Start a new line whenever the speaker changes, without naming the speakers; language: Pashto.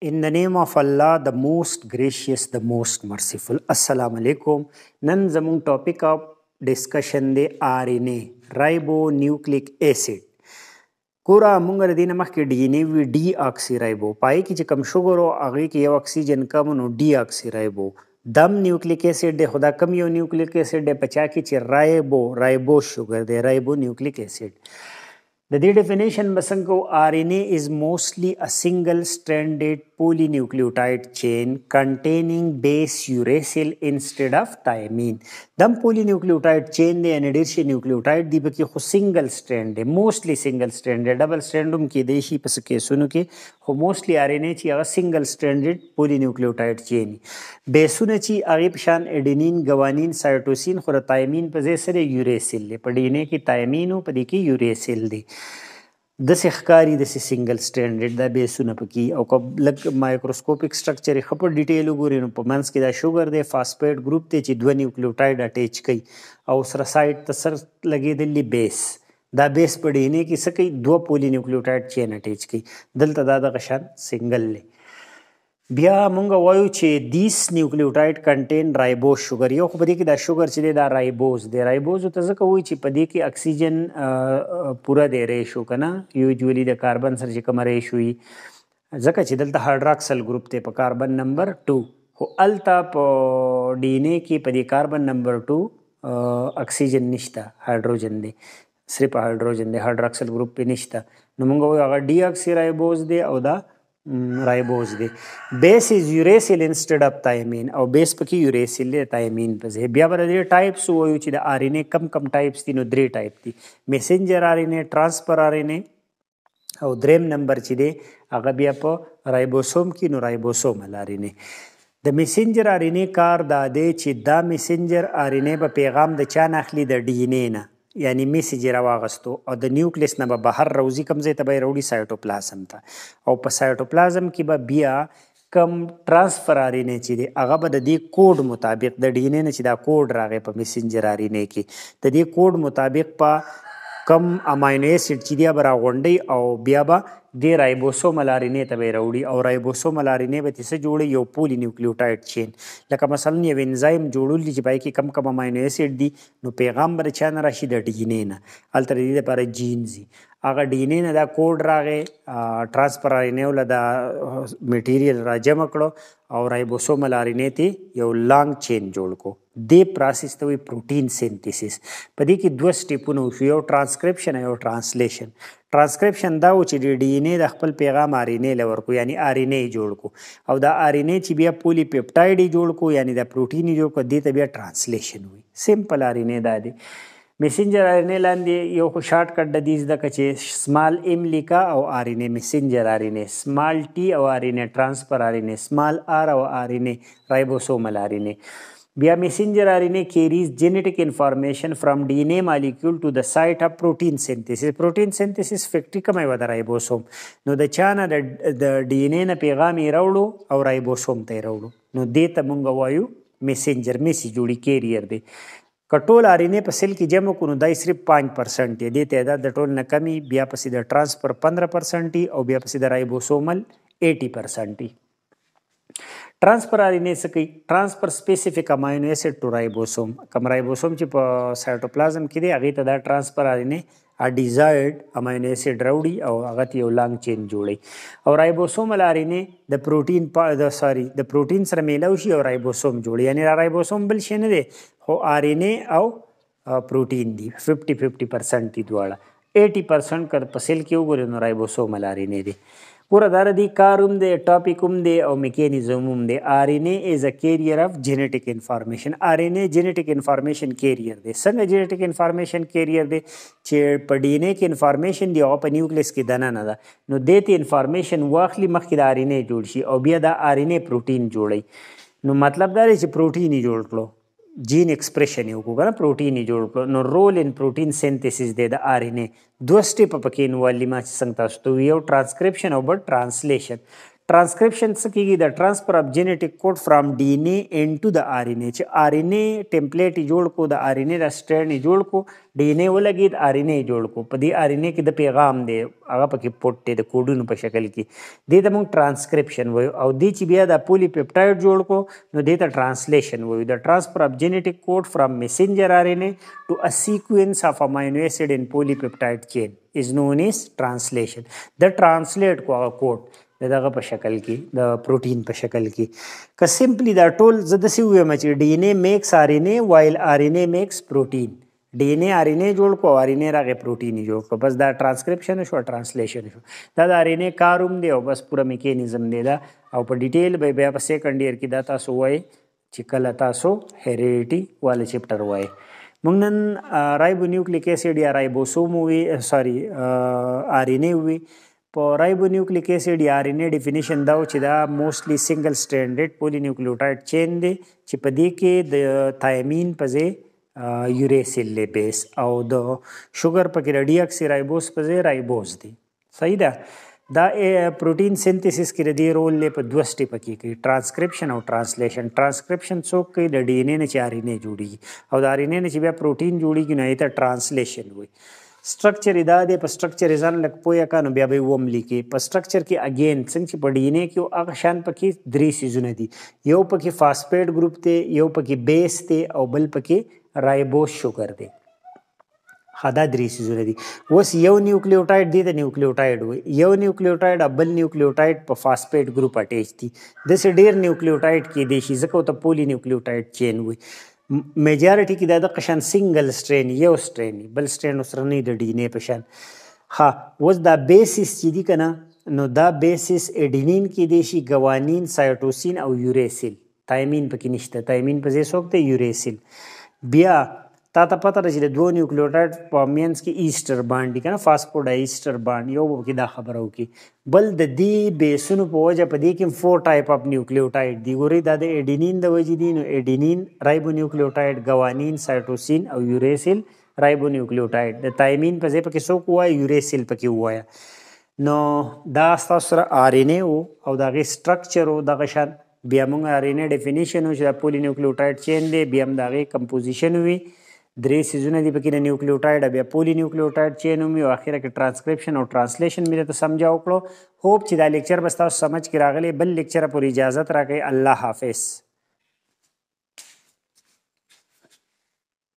In the name of Allah, the most gracious, the most merciful. Assalamu alaikum. نن زموږ ټاپک اپ ډسکشن دی آر ان اے رایبو نیوکلیک ایسید کورا موږ د دې مخکې ډي ان وی ډي اکسی رایبو پای کې چې کم شوګر او هغه کې یو اکسیجن کم نو ډي اکسی رایبو دم نیوکلیک ایسید دی خدا کم یو نیوکلیک ایسید دی پچا کې چې رایبو رایبو شوګر دی رایبو نیوکلیک ایسید د دې ډیفینیشن مسنګو آر ان اے از موستلی ا سنگل سټرینډډ پولی نیوکلیوټاید چین کنټینینګ بیس یوریسل انسټډ اف تایمین دم پولی نیوکلیوټاید چین دی ان ډیر شي نیوکلیوټاید دی پکې خو سنگل سټرینډ دی موستلی سنگل سټرینډ دی ډبل سټرینډوم کې دی شي پس کیسونو کې خو موستلی آر ان اے چې هغه سنگل سټرینډډ پولی نیوکلیوټاید چین بیسونه چې هغه پشان اډینین گوانین سایټوسین خو تایمین په ځای سره یوریسل دی په ډی ان اے کې تایمین او په دې کې یوریسل دی د ښکاری د سنگل سټینډرډ د بیسونه پکې او لګ مایکروسکوپیک سټرکچر یې خپل ډیټیل وګورئ نو په منس کې دا شوګر دی فاسفیټ ګروپ دی چې دوه نیوکلیوټاید اٹیچ کوي او سره سایت ته سر لګیدلی بیس دا بیس په ډی ان اے کې څه کوي دوه پولی نیوکلیوټاید چین اٹیچ کوي دلته دا د غشن سنگل دی بیا مونږ وایو چې 10 نیوکلیوټاید کنټین رایبوز شوګر یو خو په دې کې دا شوګر چې دی دا رایبوز دی رایبوز ته ځکه وایي چې په دې کې اکسیجن پوره دی ریشو کنه یوزولی د کاربن سره چې کوم ریشو وي ځکه چې دلته هایډراکسل ګروپ ته په کاربن نمبر 2 خو التا په ډی ان اے کې په دې کاربن نمبر 2 اکسیجن نشته هایډروجن دی صرف هایډروجن دی هایډراکسل ګروپ په نشته نو موږ وایو هغه ډی اکسی رایبوز دی او دا رایبوز دی بیس از یوریسیل انسټډ اف تایمین او بیس پکې یوریسیل تایمین پسې بیا بر دې ټایپس وایو چې د آر ان اے کم کم ټایپس دي نو درې ټایپ دي میسنجر آر ان اے ترانسفر آر ان اے او دریم نمبر چې دی هغه بیا په رایبوسوم کې نو رایبوسوم آر ان اے د میسنجر آر ان اے کار دا دی چې دا میسنجر آر ان اے په پیغام د چا نه اخلي د ډی ان اے نه یعنی میسج را واغستو او د نیوکلیس نه به بهر روزي کمزې ته به وروړي سایټوپلازم ته او په سایټوپلازم کې به بیا کم ترانسفر آر ان چې دی هغه به د دې کوډ مطابق د ډي ان اے نه چې دا کوډ راغی په میسنجر آر ان کې د دې کوډ مطابق په کم امینو اسید چې دی به راغونډي او بیا به د رایبوسوم لارینې ته راوړي او رایبوسوم لارینې به تیسه جوړي یو پولي نیوکلیوټاید چین لکه مثلا یو انزایم جوړول دي چې پای کې کم کم امینو اسید دي نو پیغام بر چا نه راشي د ډی ان نه التر دې لپاره جینز هغه ډی ان نه دا کوډ راغې ټرانسفر رینې ول دا میټیریل راجم کړو او رایبوسوم لارینې ته یو لانګ چین جوړ کو د پروسس ته وی پروتین سنتیسس په دې کې دوه سټیپونه یو ټرانسکرپشن او یو ټرانسلیشن ټرانسکرپشن دا و چې ډي ان اي د خپل پیغام ار ان اي لور کو یعنی ار ان اي جوړ کو او دا ار ان اي چې بیا پولی پپټایډ جوړ کو یعنی د پروتین جوړ کو د ته بیا ټرانسلیشن وي سمپل ار ان اي دا دی میسنجر آر ان لاندې یو خو شارټ کټ د دې ځکه چې سمال ام لیکا او آر ان میسنجر آر ان سمال ټي او آر ان ترانسفر آر ان سمال آر او آر ان رایبوسومل آر ان We are messenger RNA carries genetic information from DNA molecule to the site of protein synthesis. Protein synthesis فکټیکم ایو د رایبوسوم نو د چانه د DNA نه پیغام راوړو او رایبوسوم ته راوړو نو دې ته مونږ وایو میسنجر میسي جوړی کیریر دی کټول آر ان اے په سیل کې جمع کونو دای صرف 5% دی تعداد د ټول نه کمی بیا پسې د ترانسفر 15% او بیا پسې د رایبوسومل 80% ټرانسفر آر ان اے څه کوي ټرانسفر سپیسیفیک امینو اسید ټو رایبوسوم کوم رایبوسوم چې په سایټوپلازم کې دی هغه ته دا ټرانسفر آر ان اے ا ډیزایرډ امینو اسید راوړي او هغه ته یو لانګ چین جوړي او رایبوسومل آر ان اے د پروتین په د سوري د پروتین سره میلاو شي او رایبوسوم جوړي یعنی رایبوسوم بل شي نه دی خو آر ان اے او پروتین دی 50 50% دی دواړه 80% کر پسل کې وګورئ نو رایبوسومل آر ان اے دی پورا دار دی کاروم دی ټاپیکوم دی او میکانیزموم دی آر ان اے از ا کیریئر اف جینیټک انفارمیشن آر ان اے جینیټک انفارمیشن کیریئر دی څنګه جینیټک انفارمیشن کیریئر دی چې په ډی ان اے کې انفارمیشن دی او په نیوکلیس کې دنه نه ده نو د دې انفارمیشن واخلي مخکې د آر ان اے جوړ شي او بیا د آر ان اے پروتین جوړي نو مطلب دا دی چې پروتین یې جوړ کړو جین ایکسپریشن یو کوګره پروتین یې جوړ کړ نو رول ان پروتین سنتسس دی د آر ان اے دوه سټیپ پکې نو والی ما څنګه تاسو ته یو ټرانسکرپشن او بل ټرانسلیشن transcription څه کیږي د ترانسفر اف جینیټک کوډ فرام ډي ان اي انټو د ار ان اي چې ار ان اي ټمپلیټ جوړ کو د ار ان اي رسټرن جوړ کو ډي ان اي ولګید ار ان اي جوړ کو په دې ار ان اي کې د پیغام دی هغه پکې پټ دی د کوډونو په شکل کې دې ته موږ ترانسکرپشن وایو او دې چې بیا د پولی پپټایډ جوړ کو نو دې ته ترانسلیشن وایو د ترانسفر اف جینیټک کوډ فرام میسنجر ار ان اي ټو ا سیکوینس اف امینو اسید ان پولی پپټایډ چین is known as translation. The translate کوډ د دغه په شکل کې د پروتین په شکل کې که سمپلی دا ټول زه داسې ووایم چې ډي ان اے میکس آر ان اے وایل آر ان اے میکس پروتین ډي ان اے آر ان اے جوړ کو آر ان اے راغې پروتین یې جوړ کو بس دا ټرانسکرپشن شو ټرانسلیشن شو دا د آر ان اے کاروم دی او بس پوره میکانیزم دی دا او په ډیټیل به بیا په سیکنډ ایئر کې دا تاسو وایي چې کله تاسو هیریډیټي والا چپټر وایي موږ نن رایبو نیوکلیک اسید یا رایبوسوم وی سوري آر ان اے وی په رایبونیوکلیک اسید یا آر ان اے ډیفینیشن دا چې دا موستلی سنگل سټینډرډ پولی نیوکلیوټاید چین دی چې په دې کې د تایمین په ځای یوریسل بیس او د شوګر پکې رډی اکسی رایبوز په ځای رایبوز دی صحیح ده دا پروټین سنتسس کې ردی رول له په دوه سټیپ کې کوي ترانسکرپشن او ټرانسلیشن ټرانسکرپشن څوک کوي د ډي ان اے نه چاري نه جوړي او د آر ان اے نه چې بیا پروټین جوړي کې نه ایته ټرانسلیشن وي سټرکچر دا دی په سټرکچر ځان لک پویا کانو بیا به ووم لیکي په سټرکچر کې اگین څنګه چې په ډی ان اے کې هغه شان پکې درې سيزونه دي یو پکې فاسفیټ ګروپ دی یو پکې بیس دی او بل پکې رایبوز شوګر دی خدا درې سيزونه دي اوس یو نیوکلیوټاید دی ته نیوکلیوټاید وي یو نیوکلیوټاید بل نیوکلیوټاید په فاسفیټ ګروپ اٹیچ دي د سې ډیر نیوکلیوټاید کې دي شي ځکه ته پولی نیوکلیوټاید چین وي میجارټي کې دا د قشن سنگل سټرین یو سټرین بل سټرین سره نه د ډی ان په شان ها وز دا بیسیس چې دی کنه نو دا بیسیس اډینین کې دی شي ګوانین سایټوسین او یوریسیل تایمین پکې نشته تایمین په ځای څوک دی یوریسیل بیا تا ته پته ده چې د دوه نیوکلیوټاید په مینس کې ایسټر باند دي کنه فاسفوډایسټر باند یو به دا خبره وکي بل د دې بیسونو په وجه په دې کې فور ټایپ اف نیوکلیوټاید دی ګوري دا د اډینین د وجې دي نو اډینین رایبو نیوکلیوټاید ګوانین سایټوسین او یوریسل رایبو نیوکلیوټاید د تایمین په ځای پکې څوک وایي یوریسل پکې وایي نو دا ستاسو سره آر ان اے او دا غي سټرکچر او د غشان بیا موږ آر ان اے ډیفینیشن او چې د پولی نیوکلیوټاید چین دی بیا موږ دا غي کمپوزیشن وی درې سیزونه دي پکې د نیوکلیوټایډ بیا پولی نیوکلیوټایډ چین هم یو اخره کې ترانسکرپشن او ټرانسلیشن مې ته سمجا وکړو هوپ چې دا لیکچر بس تاسو سمجھ کې راغلی بل لیکچر پر اجازه راکړئ الله حافظ